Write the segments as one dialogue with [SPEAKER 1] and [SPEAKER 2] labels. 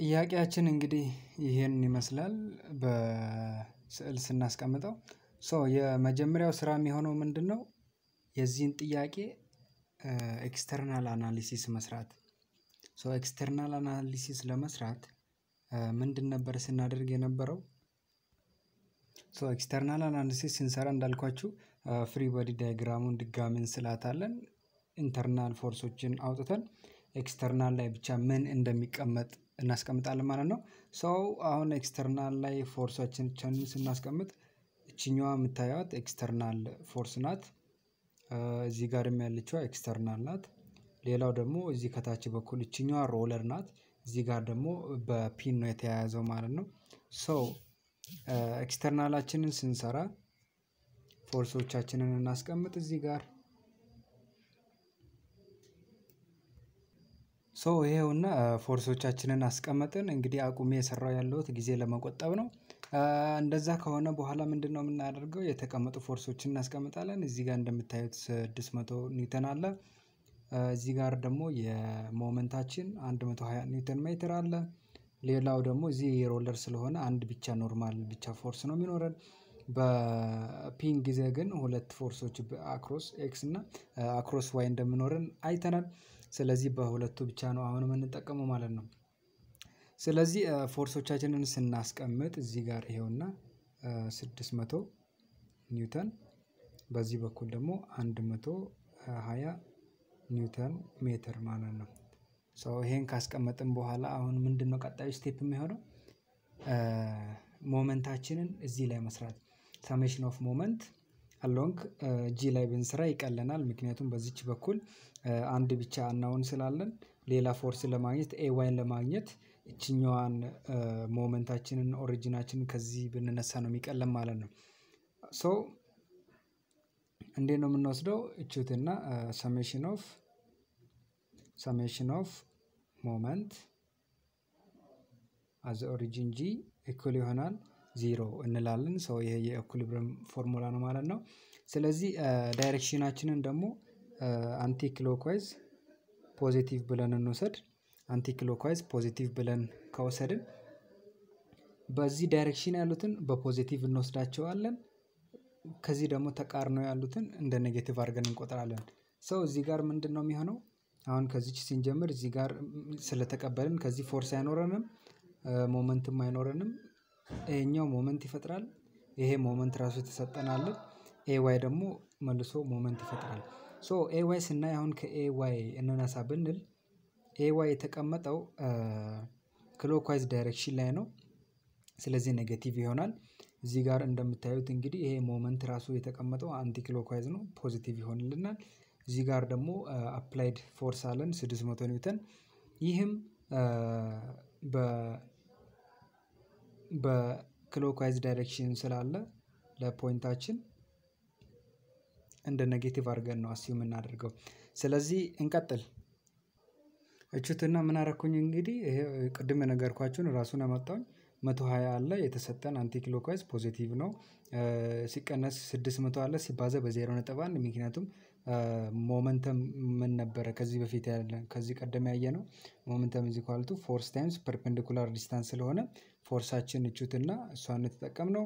[SPEAKER 1] ጥያቄያችን እንግዲህ ይሄን ይመስላል በስዕል ስናስቀምጠው ሶ የመጀመሪያው ስራ የሚሆነው ነው? የዚህን ጥያቄ ኤክስተርናል አናሊሲስ መስራት ሶ ኤክስተርናል አናሊሲስ ለመስራት ምንድን ነበር ስናደርግ የነበረው? ሶ ኤክስተርናል አናሊሲስ ስንሰራ እንዳልኳችሁ ፍሪ ቦዲ ዳይግራሙን ድጋሚ እንስላታለን ኢንተርናል ፎርሶችን አውጥተን ኤክስተርናል ላይ ብቻ ምን እንደሚቀመጥ እናስቀምጣለን ማለት ነው። ሰው አሁን ኤክስተርናል ላይ ፎርሶችን ስናስቀምጥ እችኛዋ የምታዩት ኤክስተርናል ፎርስ ናት። እዚህ ጋርም ያለችዋ ኤክስተርናል ናት። ሌላው ደግሞ እዚህ ከታች በኩል እችኛዋ ሮለር ናት። እዚህ ጋር ደግሞ በፒን ነው የተያያዘው ማለት ነው። ሰው ኤክስተርናላችንን ስንሰራ ፎርሶቻችንን እናስቀምጥ እዚህ ጋር ሶ ይሄውና ፎርሶቻችንን አስቀመጥን እንግዲህ አቁሜ የሰራው ያለሁት ጊዜ ለመቆጠብ ነው። እንደዛ ከሆነ በኋላ ምንድነው የምናደርገው? የተቀመጡ ፎርሶችን እናስቀምጣለን እዚህ ጋር እንደምታዩት 600 መቶ ኒውተን አለ። እዚህ ጋር ደግሞ የሞመንታችን አንድ ኒውተን ሜትር አለ። ሌላው ደግሞ እዚህ የሮለር ስለሆነ አንድ ብቻ ኖርማል ብቻ ፎርስ ነው የሚኖረን። በፒን ጊዜ ግን ሁለት ፎርሶች አክሮስ ኤክስ እና አክሮስ ዋይ እንደምኖረን አይተናል። ስለዚህ በሁለቱ ብቻ ነው አሁን የምንጠቀመው ማለት ነው። ስለዚህ ፎርሶቻችንን ስናስቀምጥ እዚህ ጋር ይሄውና 600 ኒውተን በዚህ በኩል ደግሞ 120 ኒውተን ሜትር ማለት ነው። ሰው ይሄን ካስቀመጥን በኋላ አሁን ምንድን ነው ቀጣዩ ስቴፕ የሚሆነው? ሞመንታችንን እዚህ ላይ መስራት ሰሜሽን ኦፍ ሞመንት አሎንግ ጂ ላይ ብንሰራ ይቀለናል። ምክንያቱም በዚች በኩል አንድ ብቻ አናውን ስላለን ሌላ ፎርስ ለማግኘት ኤዋይን ለማግኘት እችኛዋን ሞመንታችንን ኦሪጂናችንን ከዚህ ብንነሳ ነው የሚቀለን ማለት ነው። ሶ እንዴት ነው የምንወስደው? እችትና ሰሜሽን ኦፍ ሰሜሽን ኦፍ ሞመንት አዘ ኦሪጂን ጂ እኩል ይሆናል ዜሮ እንላለን። ሰው ይሄ የኢኩሊብሪየም ፎርሙላ ነው ማለት ነው። ስለዚህ ዳይሬክሽናችንን ደግሞ አንቲ ፖዚቲቭ ብለን እንውሰድ። አንቲ ፖዚቲቭ ብለን ከወሰድን በዚህ ዳይሬክሽን ያሉትን በፖዚቲቭ እንወስዳቸዋለን። ከዚህ ደግሞ ተቃርኖ ያሉትን እንደ ኔጌቲቭ አድርገን እንቆጥራለን። ሰው እዚህ ጋር ምንድን ነው የሚሆነው? አሁን ከዚች ስንጀምር እዚህ ጋር ስለተቀበልን ከዚህ ፎርስ አይኖረንም፣ ሞመንትም አይኖረንም። ይሄኛው ሞመንት ይፈጥራል። ይሄ ሞመንት ራሱ የተሰጠን አለ። ኤዋይ ደግሞ መልሶ ሞመንት ይፈጥራል። ሶ ኤዋይ ስናይ አሁን ከኤዋይ እንነሳ ብንል ኤዋይ የተቀመጠው ክሎክዋይዝ ዳይሬክሽን ላይ ነው። ስለዚህ ኔጌቲቭ ይሆናል። እዚህ ጋር እንደምታዩት እንግዲህ ይሄ ሞመንት ራሱ የተቀመጠው አንቲ ክሎክዋይዝ ነው፣ ፖዚቲቭ ይሆንልናል። እዚህ ጋር ደግሞ አፕላይድ ፎርስ አለን 600 ኒውተን ይህም በ በክሎክዋይዝ ዳይሬክሽን ስላለ ለፖይንታችን እንደ ኔጌቲቭ አድርገን ነው አስዩ እናደርገው። ስለዚህ እንቀጥል። እችትና ምን አረኩኝ እንግዲህ ይሄ ቅድም የነገርኳችሁን ራሱን አመጣውኝ መቶ ሀያ አለ የተሰጠን አንቲ ክሎክዋይዝ ፖዚቲቭ ነው። ሲቀነስ ስድስት መቶ አለ ሲባዛ በዜሮ ነጥብ አንድ ምክንያቱም ሞመንተም ምን ነበረ? ከዚህ በፊት ያለ ከዚህ ቀደም ነው። ሞመንተም ኢዝ ኢኳል ቱ ፎርስ ታይምስ ፐርፔንዲኩላር ዲስታንስ ስለሆነ ፎርሳችን እቹት እና እሷን ነው።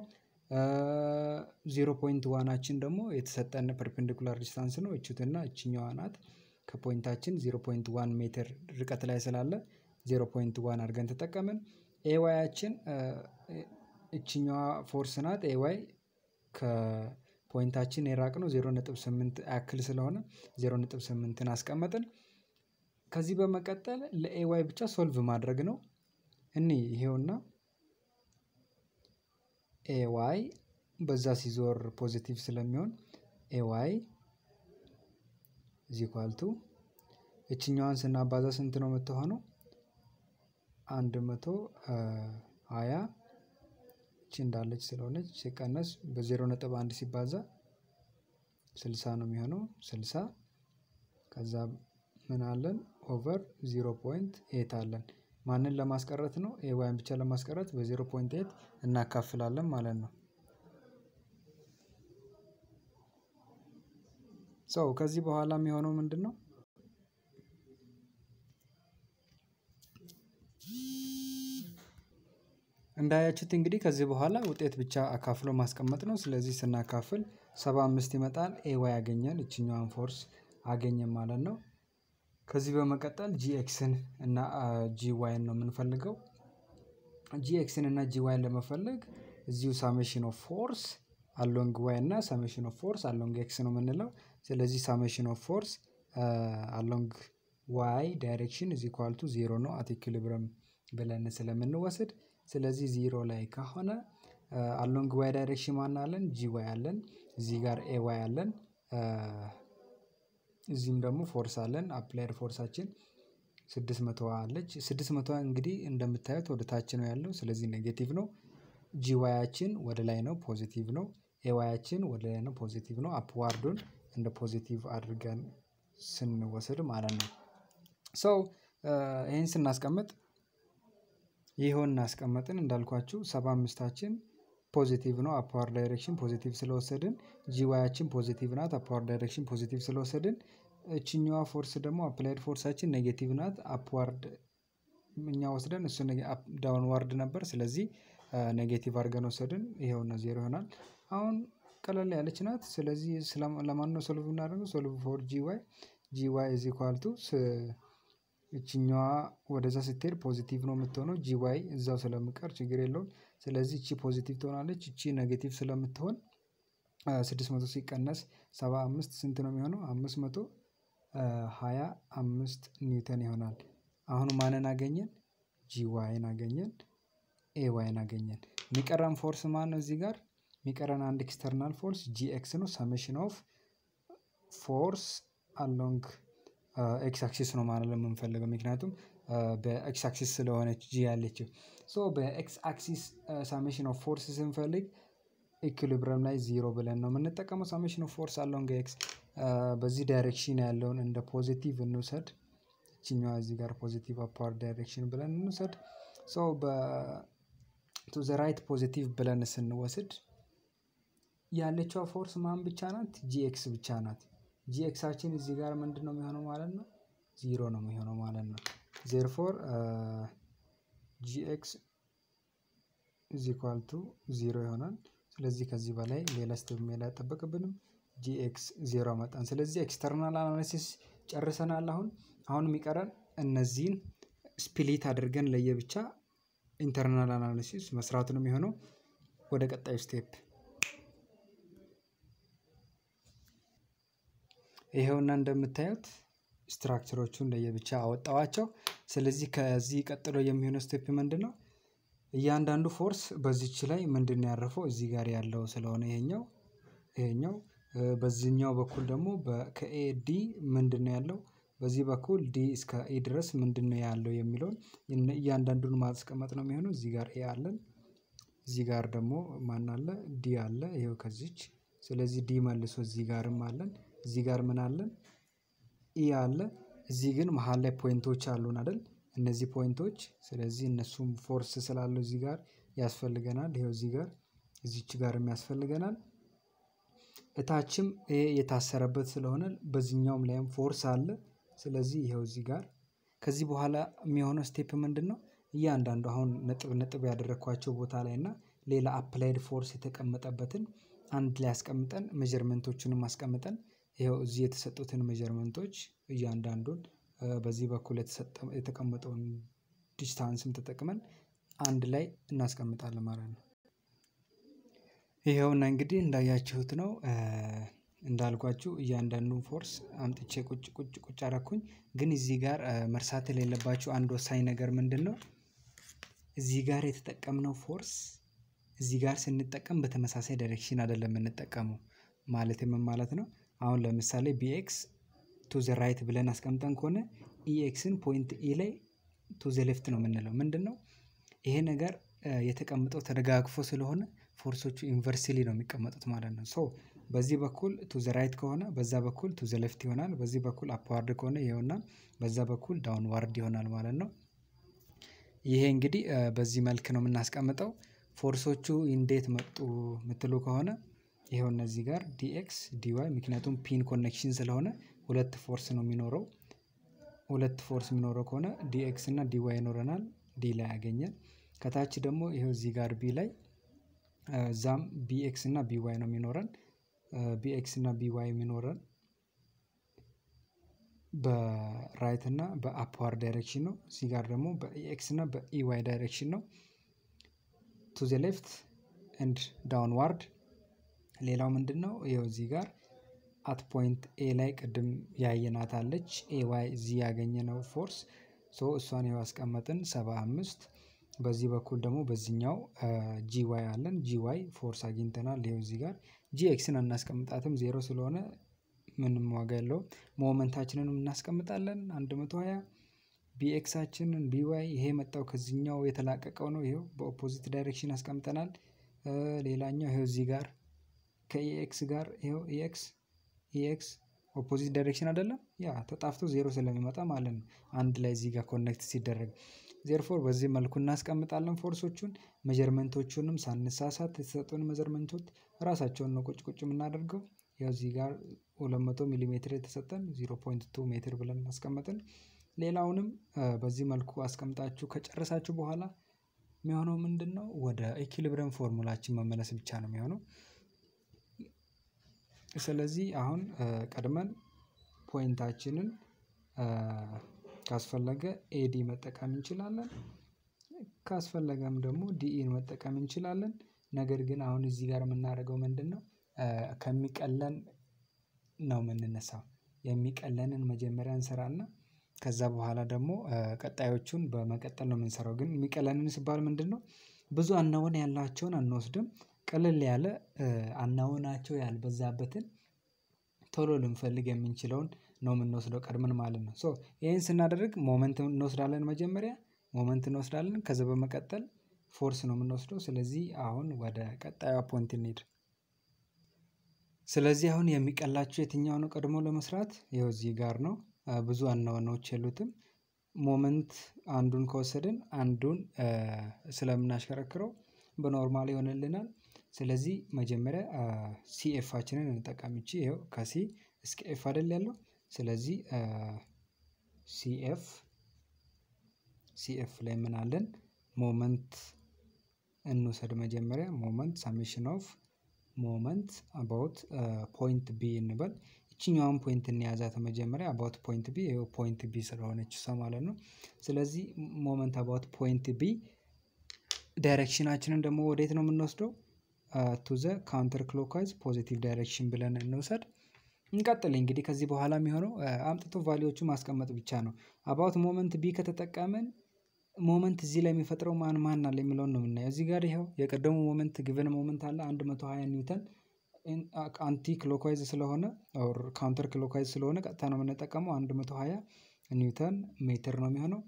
[SPEAKER 1] ዜሮ ፖይንት ዋናችን ደግሞ የተሰጠን ፐርፔንዲኩላር ዲስታንስ ነው። እቹት እና እችኛዋ ናት ከፖይንታችን ዜሮ ፖይንት ዋን ሜትር ርቀት ላይ ስላለ ዜሮ ፖይንት ዋን አድርገን ተጠቀምን። ኤዋያችን እችኛዋ ፎርስ ናት ኤዋይ ከ ፖይንታችን የራቅነው ዜሮ ነጥብ ስምንት ያክል ስለሆነ ዜሮ ነጥብ ስምንትን አስቀመጥን። ከዚህ በመቀጠል ለኤዋይ ብቻ ሶልቭ ማድረግ ነው። እኔ ይሄውና ኤዋይ በዛ ሲዞር ፖዚቲቭ ስለሚሆን ኤዋይ ዚኳልቱ እችኛዋን ስናባዛ ስንት ነው የምትሆነው? አንድ መቶ ሀያ እቺ እንዳለች ስለሆነች ሲቀነስ በዜሮ ነጥብ አንድ ሲባዛ ስልሳ ነው የሚሆነው። ስልሳ ከዛ ምን አለን ኦቨር ዜሮ ፖይንት ኤት አለን። ማንን ለማስቀረት ነው? ኤ ዋይን ብቻ ለማስቀረት በዜሮ ፖይንት ኤት እናካፍላለን ማለት ነው። ሰው ከዚህ በኋላ የሚሆነው ምንድን ነው? እንዳያችሁት እንግዲህ ከዚህ በኋላ ውጤት ብቻ አካፍሎ ማስቀመጥ ነው። ስለዚህ ስናካፍል 75 ይመጣል። ኤዋይ ያገኘን እችኛዋን ፎርስ አገኘን ማለት ነው። ከዚህ በመቀጠል ጂኤክስን እና ጂዋይን ነው የምንፈልገው። ጂኤክስን እና ጂዋይን ለመፈለግ እዚሁ ሳሜሽን ኦፍ ፎርስ አሎንግ ዋይ እና ሳሜሽን ኦፍ ፎርስ አሎንግ ኤክስ ነው የምንለው። ስለዚህ ሳሜሽን ኦፍ ፎርስ አሎንግ ዋይ ዳይሬክሽን ኢዝ ኢኳል ዜሮ ነው አት ኢኩሊብረም ብለን ስለምንወስድ ስለዚህ ዚሮ ላይ ከሆነ አሎንግ ዋይ ዳይሬክሽን ማን አለን? ጂ ዋይ አለን። እዚህ ጋር ኤ ዋይ አለን። እዚህም ደግሞ ፎርስ አለን። አፕላይድ ፎርሳችን ስድስት መቶ አለች። ስድስት መቶ እንግዲህ እንደምታዩት ወደ ታች ነው ያለው፣ ስለዚህ ኔጌቲቭ ነው። ጂ ዋያችን ወደ ላይ ነው፣ ፖዚቲቭ ነው። ኤ ዋያችን ወደ ላይ ነው፣ ፖዚቲቭ ነው። አፕዋርዱን እንደ ፖዚቲቭ አድርገን ስንወስድ ማለት ነው። ሰው ይህን ስናስቀምጥ ይኸውና አስቀመጥን እንዳልኳችሁ ሰባ አምስታችን ፖዚቲቭ ነው አፓወር ዳይሬክሽን ፖዚቲቭ ስለወሰድን ጂዋያችን ፖዚቲቭ ናት አፓወር ዳይሬክሽን ፖዚቲቭ ስለወሰድን እችኛዋ ፎርስ ደግሞ አፕላይድ ፎርሳችን ኔጌቲቭ ናት አፕዋርድ እኛ ወስደን እሱ ዳውንዋርድ ነበር ስለዚህ ኔጌቲቭ አድርገን ወሰድን ይኸው ነው ዜሮ ይሆናል አሁን ቀለል ያለች ናት ስለዚህ ለማን ነው ሶልቭ እናደርገው ሶልቭ ፎር ጂዋይ ጂዋይ ኢዝ ኢኳል ቱ እችኛዋ ወደዛ ስትሄድ ፖዚቲቭ ነው የምትሆነው። ጂዋይ እዛው ስለምቀር ችግር የለውም። ስለዚህ እቺ ፖዚቲቭ ትሆናለች፣ እቺ ኔጌቲቭ ስለምትሆን ስድስት መቶ ሲቀነስ ሰባ አምስት ስንት ነው የሚሆነው? አምስት መቶ ሀያ አምስት ኒውተን ይሆናል። አሁን ማንን አገኘን? ጂዋይን አገኘን፣ ኤዋይን አገኘን። የሚቀረን ፎርስ ማን ነው? እዚህ ጋር የሚቀረን አንድ ኤክስተርናል ፎርስ ጂኤክስ ነው። ሰሜሽን ኦፍ ፎርስ አሎንግ ኤክስ አክሲስ ነው ማለት የምንፈልገው ምክንያቱም በኤክስ አክሲስ ስለሆነች ጂ ያለችው ሶ በኤክስ አክሲስ ሳሜሽን ኦፍ ፎርስ ስንፈልግ ኢኩሊብረም ላይ ዚሮ ብለን ነው የምንጠቀመው። ሳሜሽን ኦፍ ፎርስ አለውን ኤክስ በዚህ ዳይሬክሽን ያለውን እንደ ፖዚቲቭ እንውሰድ። ይችኛዋ እዚህ ጋር ፖዚቲቭ አፓር ዳይሬክሽን ብለን እንውሰድ። ሶ ቱ ዘ ራይት ፖዚቲቭ ብለን ስንወስድ ያለችዋ ፎርስ ማን ብቻ ናት? ጂኤክስ ብቻ ናት። ጂኤክሳችን እዚህ ጋር ምንድን ነው የሚሆነው ማለት ነው? ዚሮ ነው የሚሆነው ማለት ነው። ዜርፎር ጂኤክስ ኢዚኳል ቱ ዚሮ ይሆናል። ስለዚህ ከዚህ በላይ ሌላ ስቴፕ መሄድ አይጠበቅብንም። ጂኤክስ ዜሮ መጣን። ስለዚህ ኤክስተርናል አናሊሲስ ጨርሰናል። አሁን አሁን የሚቀረን እነዚህን ስፕሊት አድርገን ለየብቻ ኢንተርናል አናሊሲስ መስራት ነው የሚሆነው። ወደ ቀጣዩ ስቴፕ እና እንደምታዩት ስትራክቸሮቹ ለየብቻ አወጣዋቸው። ስለዚህ ከዚህ ቀጥሎ የሚሆነው ስቴፕ ምንድን ነው? እያንዳንዱ ፎርስ በዚች ላይ ምንድን ነው ያረፈው? እዚህ ጋር ያለው ስለሆነ ይሄኛው ይሄኛው በዚህኛው በኩል ደግሞ ከኤ ዲ ምንድን ነው ያለው? በዚህ በኩል ዲ እስከ ኤ ድረስ ምንድን ነው ያለው የሚለውን እያንዳንዱን ማስቀመጥ ነው የሚሆነው። እዚህ ጋር ኤ አለን፣ እዚህ ጋር ደግሞ ማን አለ? ዲ አለ። ይኸው ከዚች ስለዚህ ዲ መልሶ እዚህ ጋርም አለን። እዚህ ጋር ምን አለን? ኢ አለ እዚህ ግን መሃል ላይ ፖይንቶች አሉን አይደል? እነዚህ ፖይንቶች ስለዚህ እነሱም ፎርስ ስላለው እዚህ ጋር ያስፈልገናል። ይኸው እዚህ ጋር እዚች ጋርም ያስፈልገናል። እታችም ይሄ የታሰረበት ስለሆነ በዚህኛውም ላይም ፎርስ አለ። ስለዚህ ይኸው እዚህ ጋር ከዚህ በኋላ የሚሆነው ስቴፕ ምንድን ነው? እያንዳንዱ አሁን ነጥብ ነጥብ ያደረግኳቸው ቦታ ላይ እና ሌላ አፕላይድ ፎርስ የተቀመጠበትን አንድ ላይ አስቀምጠን ሜጀርመንቶቹንም አስቀምጠን ይኸው እዚህ የተሰጡትን ሜጀርመንቶች እያንዳንዱን በዚህ በኩል የተቀመጠውን ዲስታንስም ተጠቅመን አንድ ላይ እናስቀምጣለን ማለት ነው። ይኸውና እንግዲህ እንዳያችሁት ነው እንዳልኳችሁ እያንዳንዱን ፎርስ አምጥቼ ቁጭ ቁጭ ቁጭ አረኩኝ። ግን እዚህ ጋር መርሳት የሌለባችሁ አንድ ወሳኝ ነገር ምንድን ነው? እዚህ ጋር የተጠቀምነው ፎርስ እዚህ ጋር ስንጠቀም በተመሳሳይ ዳይሬክሽን አይደለም የምንጠቀመው ማለት የምን ማለት ነው? አሁን ለምሳሌ ቢኤክስ ቱ ዘ ራይት ብለን አስቀምጠን ከሆነ ኢኤክስን ፖይንት ኢ ላይ ቱ ዘ ሌፍት ነው የምንለው። ምንድን ነው ይሄ ነገር የተቀምጠው ተደጋግፎ ስለሆነ ፎርሶቹ ኢንቨርሲሊ ነው የሚቀመጡት ማለት ነው። ሶ በዚህ በኩል ቱ ዘ ራይት ከሆነ በዛ በኩል ቱ ዘ ሌፍት ይሆናል። በዚህ በኩል አፕዋርድ ከሆነ ይሆናል፣ በዛ በኩል ዳውንዋርድ ይሆናል ማለት ነው። ይሄ እንግዲህ በዚህ መልክ ነው የምናስቀምጠው። ፎርሶቹ እንዴት መጡ ምትሉ ከሆነ ይኸው እነዚህ ጋር ዲኤክስ ዲዋይ ምክንያቱም ፒን ኮኔክሽን ስለሆነ ሁለት ፎርስ ነው የሚኖረው። ሁለት ፎርስ የሚኖረው ከሆነ ዲኤክስ እና ዲዋይ ይኖረናል። ዲ ላይ ያገኘን። ከታች ደግሞ ይኸው እዚህ ጋር ቢ ላይ እዛም ቢኤክስ እና ቢዋይ ነው የሚኖረን። ቢኤክስ እና ቢዋይ የሚኖረን በራይት እና በአፕዋር ዳይሬክሽን ነው። እዚህ ጋር ደግሞ በኢኤክስ እና በኢዋይ ዳይሬክሽን ነው። ቱ ዘ ሌፍት ኤንድ ዳውንዋርድ ሌላው ምንድነው? ይኸው እዚህ ጋር አት ፖይንት ኤ ላይ ቅድም ያየናት አለች ኤዋይ እዚህ ነው ፎርስ ሶ እሷን ይኸው አስቀመጥን ሰባ አምስት በዚህ በኩል ደግሞ በዚኛው ጂ ዋይ አለን ጂ ዋይ ፎርስ አግኝተናል። ይኸው እዚህ ጋር ጂ ኤክስን አናስቀምጣትም ዜሮ ስለሆነ ምንም ዋጋ የለውም። ሞመንታችንን እናስቀምጣለን አንድ መቶ ሀያ ቢኤክሳችንን ቢዋይ ይሄ የመጣው ከዚኛው የተላቀቀው ነው። ይሄው በኦፖዚት ዳይሬክሽን አስቀምጠናል። ሌላኛው ይሄው እዚህ ጋር ከኤክስ ጋር ኤክስ ኤክስ ኦፖዚት ዳይሬክሽን አይደለም ያ ተጣፍቶ ዜሮ ስለሚመጣ ማለት ነው። አንድ ላይ እዚህ ጋር ኮኔክት ሲደረግ ዜርፎር በዚህ መልኩ እናስቀምጣለን። ፎርሶቹን መጀርመንቶቹንም ሳንሳሳት የተሰጡን መጀርመንቶች ራሳቸውን ነው ቁጭ ቁጭ የምናደርገው። ያው እዚህ ጋር 200 ሚሊሜትር የተሰጠን 0.2 ሜትር ብለን አስቀመጥን። ሌላውንም በዚህ መልኩ አስቀምጣችሁ ከጨረሳችሁ በኋላ የሚሆነው ምንድን ነው? ወደ ኢኪሊብረም ፎርሙላችን መመለስ ብቻ ነው የሚሆነው። ስለዚህ አሁን ቀድመን ፖይንታችንን ካስፈለገ ኤዲ መጠቀም እንችላለን። ካስፈለገም ደግሞ ዲኢን መጠቀም እንችላለን። ነገር ግን አሁን እዚህ ጋር የምናደርገው ምንድን ነው? ከሚቀለን ነው የምንነሳው የሚቀለንን መጀመሪያ እንሰራና ከዛ በኋላ ደግሞ ቀጣዮቹን በመቀጠል ነው የምንሰራው። ግን የሚቀለንን ሲባል ምንድን ነው? ብዙ አናወን ያላቸውን አንወስድም ቅልል ያለ አናውናቸው ያልበዛበትን ቶሎ ልንፈልግ የምንችለውን ነው የምንወስደው ቀድመን ማለት ነው። ሶ ይህን ስናደርግ ሞመንት እንወስዳለን መጀመሪያ ሞመንት እንወስዳለን ከዛ በመቀጠል ፎርስ ነው የምንወስደው ስለዚህ አሁን ወደ ቀጣዩ ፖይንት እንሂድ። ስለዚህ አሁን የሚቀላችሁ የትኛው ነው ቀድሞ ለመስራት ይኸው እዚህ ጋር ነው ብዙ አናወናዎች የሉትም። ሞመንት አንዱን ከወሰድን አንዱን ስለምናሽከረክረው በኖርማል ይሆንልናል ስለዚህ መጀመሪያ ሲኤፋችንን እንጠቀምች ይኸው ከሲ እስከ ኤፍ አይደል ያለው። ስለዚህ ሲኤፍ ሲኤፍ ላይ ምን አለን? ሞመንት እንውሰድ መጀመሪያ ሞመንት ሳሚሽን ኦፍ ሞመንት አባውት ፖይንት ቢ እንበል። ይችኛውን ፖይንት እንያዛት መጀመሪያ አባውት ፖይንት ቢ ይኸው ፖይንት ቢ ስለሆነች እሷ ማለት ነው። ስለዚህ ሞመንት አባውት ፖይንት ቢ ዳይሬክሽናችንን ደግሞ ወዴት ነው የምንወስደው? ቱ ዘ ካውንተር ክሎክዋይዝ ፖዚቲቭ ዳይሬክሽን ብለን እንውሰድ። እንቀጥል እንግዲህ ከዚህ በኋላ የሚሆነው uh, አምጥቶ ቫሊዎቹ ማስቀመጥ ብቻ ነው። አባውት ሞመንት ቢ ከተጠቀምን ሞመንት እዚህ ላይ የሚፈጥረው ማን ማን አለ የሚለውን ነው የምናየው። እዚህ ጋር ይኸው የቀደሙ ሞመንት ግቨን ሞመንት አለ 120 ኒውተን አንቲ ክሎክዋይዝ uh, ስለሆነ ኦር ካውንተር ክሎክዋይዝ ስለሆነ ቀጥታ ነው የምንጠቀመው 120 ኒውተን ሜትር ነው የሚሆነው።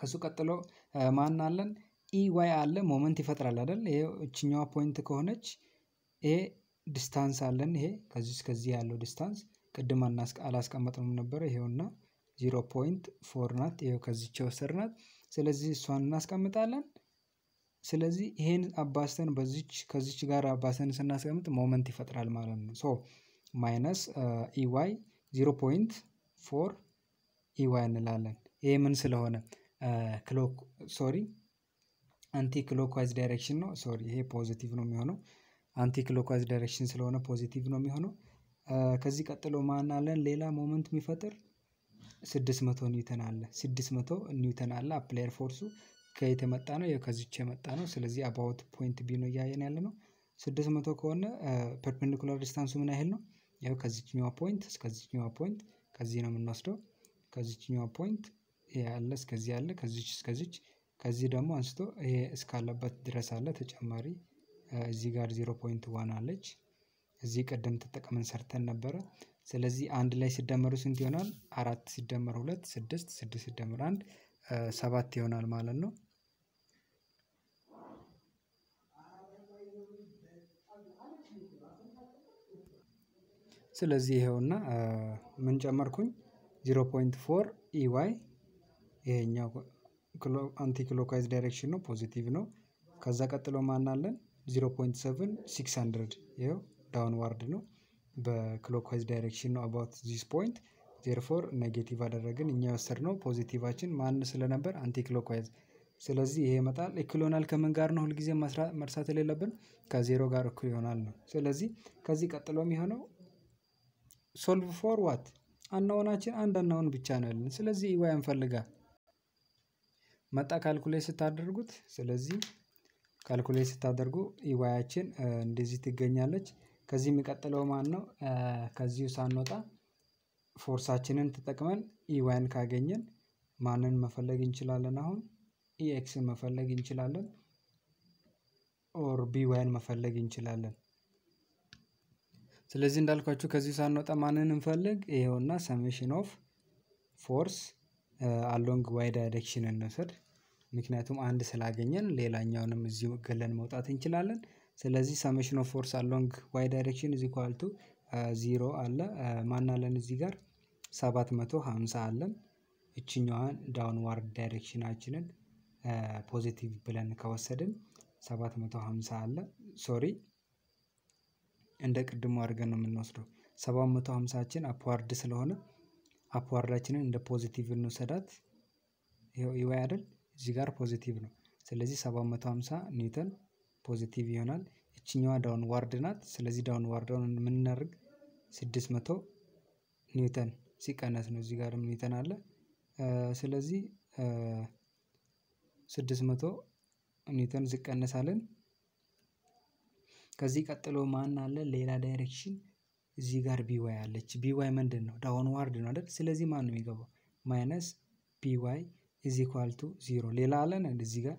[SPEAKER 1] ከሱ ቀጥሎ uh, ማን አለን? ኢዋይ አለ ሞመንት ይፈጥራል አይደል ይሄ እቺኛዋ ፖይንት ከሆነች ይሄ ዲስታንስ አለን ይሄ ከዚህ እስከዚህ ያለው ዲስታንስ ቅድም አላስቀመጥንም ነበረ ይሄውና ዚሮ ፖይንት ፎር ናት ይሄው ከዚች ናት። ስለዚህ እሷን እናስቀምጣለን ስለዚህ ይሄን አባስተን በዚች ከዚች ጋር አባስተን ስናስቀምጥ ሞመንት ይፈጥራል ማለት ነው ሶ ማይነስ ኢዋይ ዚሮ ፖይንት ፎር ኢዋይ እንላለን ይሄ ምን ስለሆነ ክሎክ ሶሪ አንቲ ክሎክዋይዝ ዳይሬክሽን ነው። ሶሪ ይሄ ፖዚቲቭ ነው የሚሆነው። አንቲ ክሎክዋይዝ ዳይሬክሽን ስለሆነ ፖዚቲቭ ነው የሚሆነው። ከዚህ ቀጥሎ ማን አለን? ሌላ ሞመንት የሚፈጥር 600 ኒውተን አለ። 600 ኒውተን አለ። አፕላየር ፎርሱ ከየት የመጣ ነው? ከዚች የመጣ ነው። ስለዚህ አባውት ፖይንት ቢ ነው እያየን ያለ ነው። 600 ከሆነ ፐርፔንዲኩላር ዲስታንሱ ምን ያህል ነው? ያው ከዚችኛዋ ፖይንት እስከዚችኛዋ ፖይንት ከዚህ ነው የምንወስደው። ከዚችኛዋ ፖይንት ያለ እስከዚህ ያለ ከዚች እስከዚች ከዚህ ደግሞ አንስቶ ይሄ እስካለበት ድረስ አለ ተጨማሪ እዚህ ጋር ዜሮ ፖይንት ዋን አለች። እዚህ ቅድም ተጠቅመን ሰርተን ነበረ። ስለዚህ አንድ ላይ ሲደመሩ ስንት ይሆናል? አራት ሲደመር ሁለት ስድስት፣ ስድስት ሲደመር አንድ ሰባት ይሆናል ማለት ነው። ስለዚህ ይሄውና ምን ጨመርኩኝ? ዜሮ ፖይንት ፎር ኢዋይ ይሄኛው አንቲ ክሎካይዝ ዳይሬክሽን ነው፣ ፖዚቲቭ ነው። ከዛ ቀጥሎ ማናለን 0.7600 ይኸው ዳውንዋርድ ነው፣ በክሎካይዝ ዳይሬክሽን ነው። አባውት ዚስ ፖይንት ዜርፎር ኔጌቲቭ አደረግን። እኛ የወሰድ ነው ፖዚቲቫችን ማን ስለነበር አንቲ ክሎካይዝ። ስለዚህ ይሄ ይመጣል ኢኩሊዮናል ከምን ጋር ነው? ሁልጊዜ መርሳት የሌለብን ከዜሮ ጋር ኢኩሊዮናል ነው። ስለዚህ ከዚህ ቀጥሎ የሚሆነው ሶልቭ ፎር ዋት አናውናችን አንድ አናውን ብቻ ነው ያለን። ስለዚህ ዋይ እንፈልጋል መጣ ካልኩሌት ስታደርጉት ስለዚህ ካልኩሌት ስታደርጉ ኢዋያችን እንደዚህ ትገኛለች። ከዚህ የሚቀጥለው ማን ነው? ከዚሁ ሳንወጣ ፎርሳችንን ተጠቅመን ኢዋይን ካገኘን ማንን መፈለግ እንችላለን? አሁን ኢኤክስን መፈለግ እንችላለን። ኦር ቢዋይን መፈለግ እንችላለን። ስለዚህ እንዳልኳችሁ ከዚሁ ሳንወጣ ማንን እንፈልግ? ይሄውና ሰሜሽን ኦፍ ፎርስ አሎንግ ዋይ ዳይሬክሽን እንውሰድ ምክንያቱም አንድ ስላገኘን ሌላኛውንም እዚሁ ገለን መውጣት እንችላለን። ስለዚህ ሰሜሽን ኦፍ ፎርስ አሎንግ ዋይ ዳይሬክሽን እዚ ኳልቱ ዚሮ አለ ማን አለን እዚህ ጋር 750 አለን። እችኛዋን ዳውንዋርድ ዳይሬክሽናችንን ፖዚቲቭ ብለን ከወሰድን 750 አለ። ሶሪ እንደ ቅድሙ አድርገን ነው የምንወስደው 750 ችን አፕዋርድ ስለሆነ አፕዋርዳችንን እንደ ፖዚቲቭ እንውሰዳት። ይኸው ይዋይ አይደል እዚህ ጋር ፖዚቲቭ ነው። ስለዚህ 750 ኒውተን ፖዚቲቭ ይሆናል። እችኛዋ ዳውን ዋርድ ናት። ስለዚህ ዳውን ዋርዳውን የምናደርግ 600 ኒውተን ሲቀነስ ነው። እዚህ ጋርም ኒውተን አለ። ስለዚህ 600 ኒውተን ሲቀነስ ከዚህ ቀጥሎ ማን አለ? ሌላ ዳይሬክሽን እዚህ ጋር ቢዋይ አለች ቢዋይ ምንድን ነው? ዳውን ዋርድ ነው አይደል ስለዚህ ማን ነው የሚገባው ማይነስ ቢዋይ ኢዝ ኢኳል ቱ ዚሮ። ሌላ አለን እዚህ ጋር